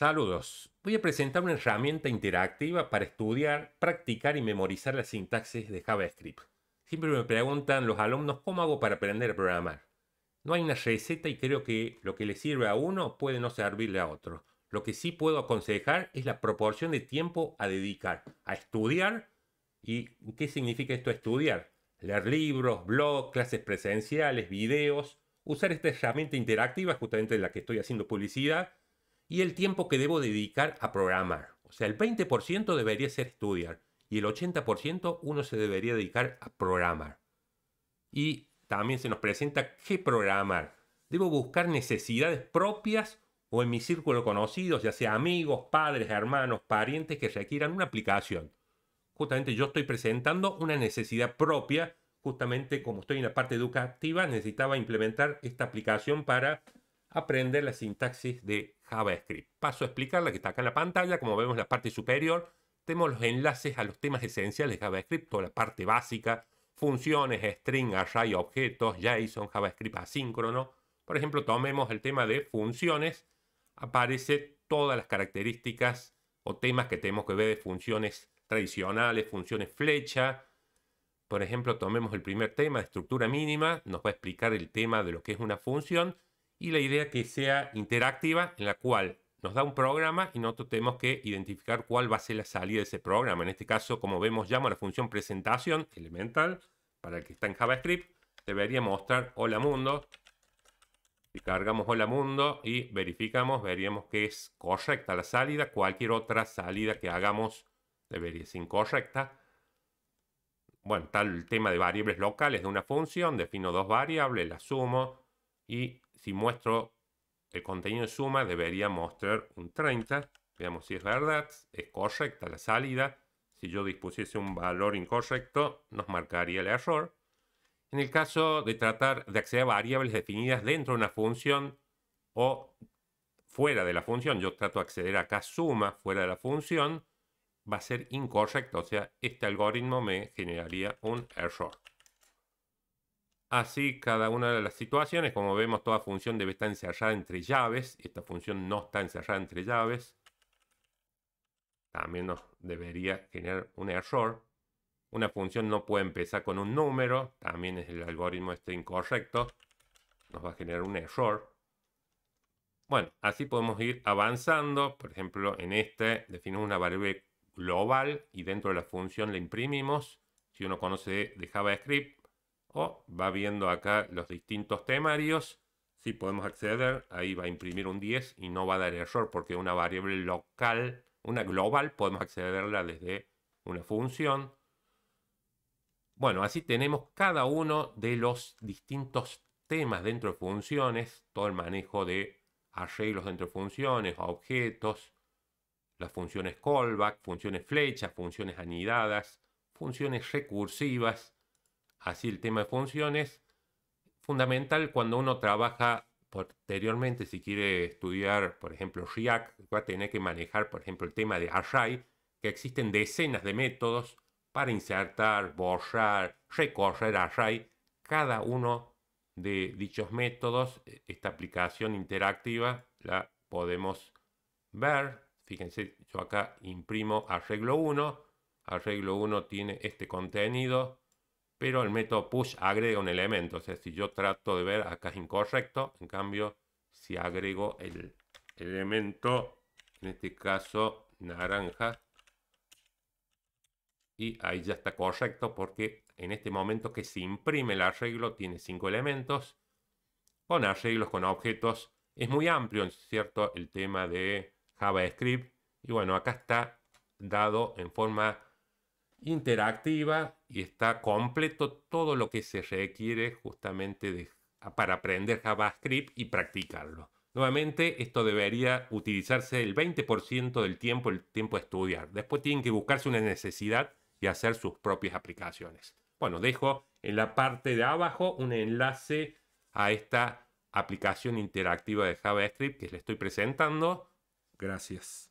Saludos. Voy a presentar una herramienta interactiva para estudiar, practicar y memorizar la sintaxis de JavaScript. Siempre me preguntan los alumnos cómo hago para aprender a programar. No hay una receta y creo que lo que le sirve a uno puede no servirle a otro. Lo que sí puedo aconsejar es la proporción de tiempo a dedicar a estudiar. ¿Y qué significa esto estudiar? Leer libros, blogs, clases presenciales, videos. Usar esta herramienta interactiva, justamente de la que estoy haciendo publicidad, y el tiempo que debo dedicar a programar. O sea, el 20% debería ser estudiar y el 80% uno se debería dedicar a programar. Y también se nos presenta qué programar. Debo buscar necesidades propias o en mi círculo conocido, ya sea amigos, padres, hermanos, parientes que requieran una aplicación. Justamente yo estoy presentando una necesidad propia, justamente como estoy en la parte educativa, necesitaba implementar esta aplicación para aprender la sintaxis de JavaScript. Paso a explicarla que está acá en la pantalla. Como vemos en la parte superior, tenemos los enlaces a los temas esenciales de JavaScript, toda la parte básica, funciones, string, array, objetos, JSON, JavaScript asíncrono. Por ejemplo, tomemos el tema de funciones. Aparece todas las características o temas que tenemos que ver de funciones tradicionales, funciones flecha. Por ejemplo, tomemos el primer tema de estructura mínima, nos va a explicar el tema de lo que es una función y la idea que sea interactiva en la cual nos da un programa y nosotros tenemos que identificar cuál va a ser la salida de ese programa. En este caso, como vemos, llamo a la función presentación elemental para el que está en JavaScript. Debería mostrar hola mundo. Si cargamos hola mundo y verificamos, veríamos que es correcta la salida. Cualquier otra salida que hagamos debería ser incorrecta. Bueno, tal el tema de variables locales de una función. Defino dos variables, las sumo, y si muestro el contenido de suma, debería mostrar un 30. Veamos si es verdad, es correcta la salida. Si yo dispusiese un valor incorrecto, nos marcaría el error. En el caso de tratar de acceder a variables definidas dentro de una función o fuera de la función, yo trato de acceder acá suma fuera de la función, va a ser incorrecto, o sea, este algoritmo me generaría un error. Así, cada una de las situaciones, como vemos, toda función debe estar encerrada entre llaves. Esta función no está encerrada entre llaves. También nos debería generar un error. Una función no puede empezar con un número. También es el algoritmo este incorrecto. Nos va a generar un error. Bueno, así podemos ir avanzando. Por ejemplo, en este definimos una variable global y dentro de la función la imprimimos. Si uno conoce de JavaScript, o va viendo acá los distintos temarios. Si podemos acceder, ahí va a imprimir un 10 y no va a dar error porque una variable local, una global, podemos accederla desde una función. Bueno, así tenemos cada uno de los distintos temas dentro de funciones, todo el manejo de arreglos dentro de funciones, objetos, las funciones callback, funciones flechas, funciones anidadas, funciones recursivas, Así el tema de funciones, fundamental cuando uno trabaja posteriormente, si quiere estudiar, por ejemplo, React, va a tener que manejar, por ejemplo, el tema de array, que existen decenas de métodos para insertar, borrar, recorrer array. Cada uno de dichos métodos, e, esta aplicación interactiva la podemos ver. Fíjense, yo acá imprimo arreglo 1. Arreglo 1 tiene este contenido pero el método push agrega un elemento. O sea, si yo trato de ver, acá es incorrecto. En cambio, si agrego el elemento, en este caso naranja, y ahí ya está correcto porque en este momento que se imprime el arreglo tiene cinco elementos con arreglos, con objetos. Es muy amplio, cierto?, el tema de JavaScript. Y bueno, acá está dado en forma interactiva y está completo todo lo que se requiere justamente para aprender JavaScript y practicarlo. Nuevamente, esto debería utilizarse el 20% del tiempo, el tiempo de estudiar. Después tienen que buscarse una necesidad y hacer sus propias aplicaciones. Bueno, dejo en la parte de abajo un enlace a esta aplicación interactiva de JavaScript que les estoy presentando. Gracias.